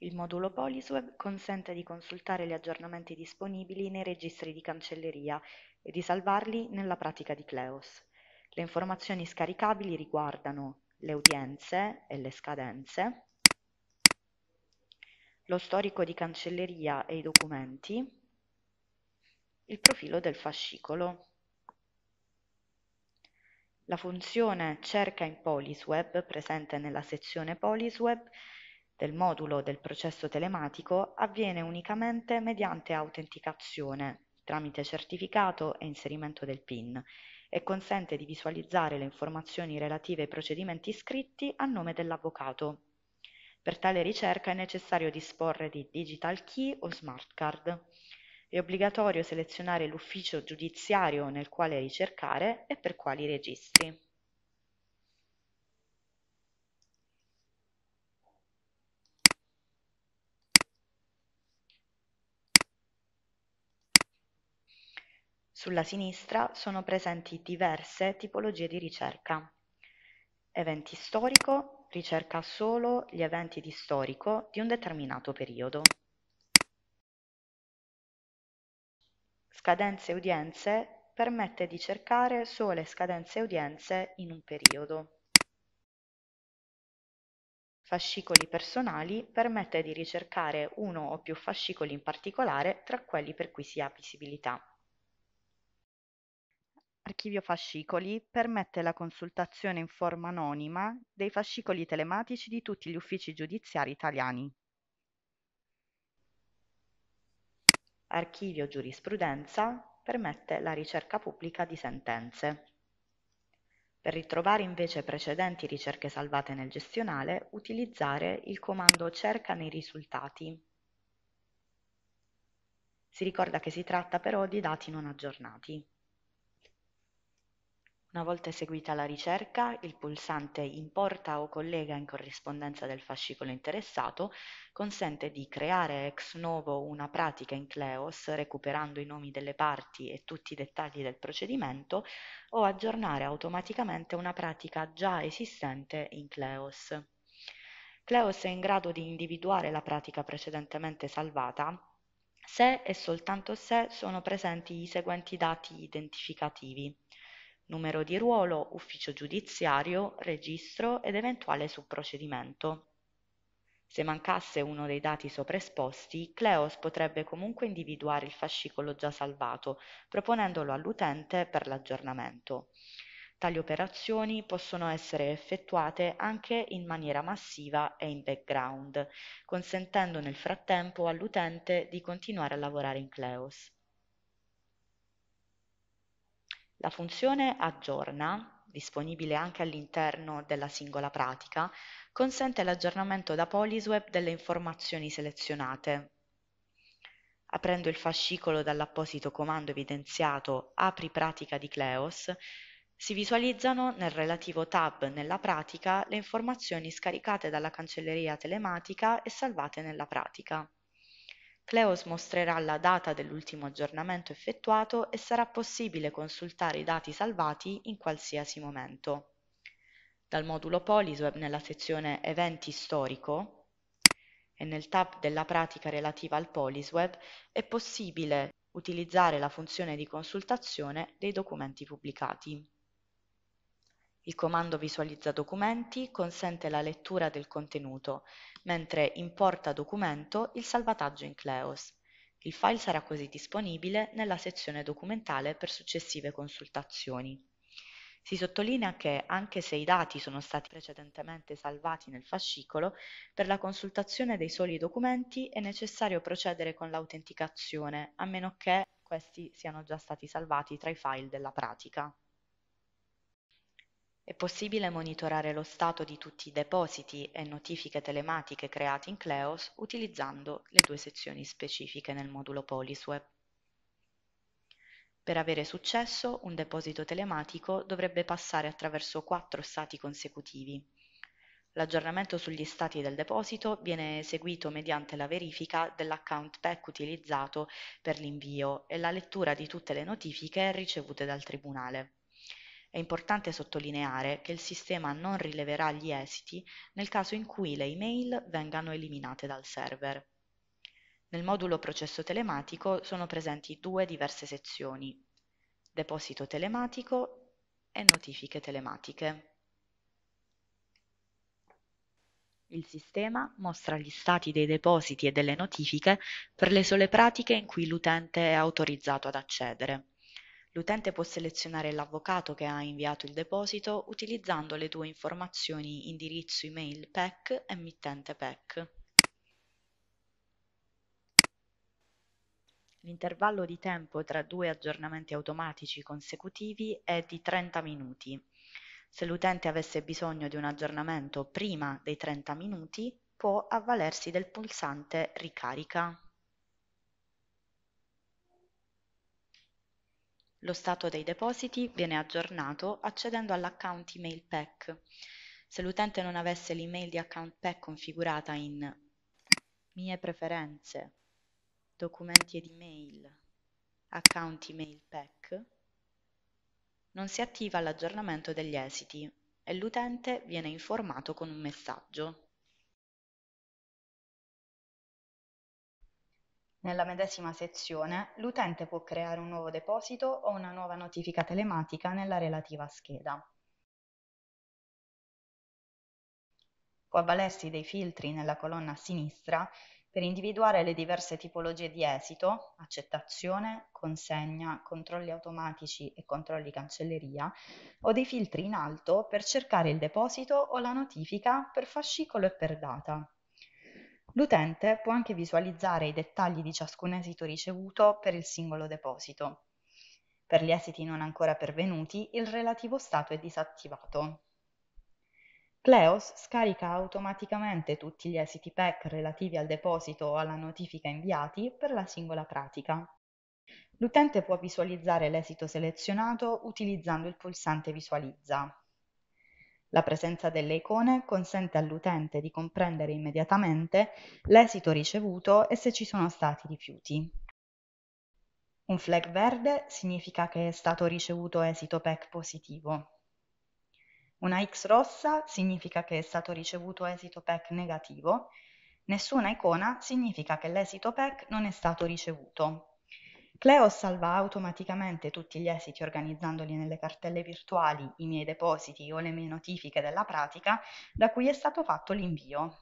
Il modulo PoliSweb consente di consultare gli aggiornamenti disponibili nei registri di cancelleria e di salvarli nella pratica di Cleos. Le informazioni scaricabili riguardano le udienze e le scadenze, lo storico di cancelleria e i documenti, il profilo del fascicolo. La funzione Cerca in PoliSweb, presente nella sezione PoliSweb, del modulo del processo telematico avviene unicamente mediante autenticazione tramite certificato e inserimento del PIN e consente di visualizzare le informazioni relative ai procedimenti iscritti a nome dell'avvocato. Per tale ricerca è necessario disporre di digital key o smart card. È obbligatorio selezionare l'ufficio giudiziario nel quale ricercare e per quali registri. Sulla sinistra sono presenti diverse tipologie di ricerca: eventi storico ricerca solo gli eventi di storico di un determinato periodo. Scadenze e udienze permette di cercare sole scadenze e udienze in un periodo. Fascicoli personali permette di ricercare uno o più fascicoli in particolare tra quelli per cui si ha visibilità. Archivio fascicoli permette la consultazione in forma anonima dei fascicoli telematici di tutti gli uffici giudiziari italiani. Archivio giurisprudenza permette la ricerca pubblica di sentenze. Per ritrovare invece precedenti ricerche salvate nel gestionale, utilizzare il comando cerca nei risultati. Si ricorda che si tratta però di dati non aggiornati. Una volta eseguita la ricerca, il pulsante Importa o collega in corrispondenza del fascicolo interessato consente di creare ex novo una pratica in Cleos recuperando i nomi delle parti e tutti i dettagli del procedimento o aggiornare automaticamente una pratica già esistente in Cleos. Cleos è in grado di individuare la pratica precedentemente salvata se e soltanto se sono presenti i seguenti dati identificativi numero di ruolo, ufficio giudiziario, registro ed eventuale subprocedimento. Se mancasse uno dei dati sopraesposti, Cleos potrebbe comunque individuare il fascicolo già salvato, proponendolo all'utente per l'aggiornamento. Tali operazioni possono essere effettuate anche in maniera massiva e in background, consentendo nel frattempo all'utente di continuare a lavorare in Cleos. La funzione "aggiorna", disponibile anche all'interno della singola pratica, consente l'aggiornamento da Polisweb delle informazioni selezionate. Aprendo il fascicolo dall'apposito comando evidenziato "Apri pratica di Kleos", si visualizzano nel relativo tab nella pratica le informazioni scaricate dalla cancelleria telematica e salvate nella pratica. Kleos mostrerà la data dell'ultimo aggiornamento effettuato e sarà possibile consultare i dati salvati in qualsiasi momento. Dal modulo Polisweb nella sezione Eventi storico e nel tab della pratica relativa al Polisweb è possibile utilizzare la funzione di consultazione dei documenti pubblicati. Il comando Visualizza documenti consente la lettura del contenuto, mentre Importa documento il salvataggio in Cleos. Il file sarà così disponibile nella sezione documentale per successive consultazioni. Si sottolinea che, anche se i dati sono stati precedentemente salvati nel fascicolo, per la consultazione dei soli documenti è necessario procedere con l'autenticazione, a meno che questi siano già stati salvati tra i file della pratica. È possibile monitorare lo stato di tutti i depositi e notifiche telematiche creati in Kleos utilizzando le due sezioni specifiche nel modulo Polisweb. Per avere successo, un deposito telematico dovrebbe passare attraverso quattro stati consecutivi. L'aggiornamento sugli stati del deposito viene eseguito mediante la verifica dell'account PEC utilizzato per l'invio e la lettura di tutte le notifiche ricevute dal Tribunale. È importante sottolineare che il sistema non rileverà gli esiti nel caso in cui le email vengano eliminate dal server. Nel modulo processo telematico sono presenti due diverse sezioni, deposito telematico e notifiche telematiche. Il sistema mostra gli stati dei depositi e delle notifiche per le sole pratiche in cui l'utente è autorizzato ad accedere. L'utente può selezionare l'avvocato che ha inviato il deposito utilizzando le due informazioni indirizzo email PEC e mittente PEC. L'intervallo di tempo tra due aggiornamenti automatici consecutivi è di 30 minuti. Se l'utente avesse bisogno di un aggiornamento prima dei 30 minuti, può avvalersi del pulsante Ricarica. Lo stato dei depositi viene aggiornato accedendo all'account email pack. Se l'utente non avesse l'email di account pack configurata in Mie preferenze, documenti ed email, account email pack, non si attiva l'aggiornamento degli esiti e l'utente viene informato con un messaggio. Nella medesima sezione, l'utente può creare un nuovo deposito o una nuova notifica telematica nella relativa scheda. Può avvalersi dei filtri nella colonna a sinistra per individuare le diverse tipologie di esito, accettazione, consegna, controlli automatici e controlli cancelleria, o dei filtri in alto per cercare il deposito o la notifica per fascicolo e per data. L'utente può anche visualizzare i dettagli di ciascun esito ricevuto per il singolo deposito. Per gli esiti non ancora pervenuti, il relativo stato è disattivato. Cleos scarica automaticamente tutti gli esiti PEC relativi al deposito o alla notifica inviati per la singola pratica. L'utente può visualizzare l'esito selezionato utilizzando il pulsante Visualizza. La presenza delle icone consente all'utente di comprendere immediatamente l'esito ricevuto e se ci sono stati rifiuti. Un flag verde significa che è stato ricevuto esito PEC positivo. Una X rossa significa che è stato ricevuto esito PEC negativo. Nessuna icona significa che l'esito PEC non è stato ricevuto. Cleo salva automaticamente tutti gli esiti organizzandoli nelle cartelle virtuali, i miei depositi o le mie notifiche della pratica da cui è stato fatto l'invio.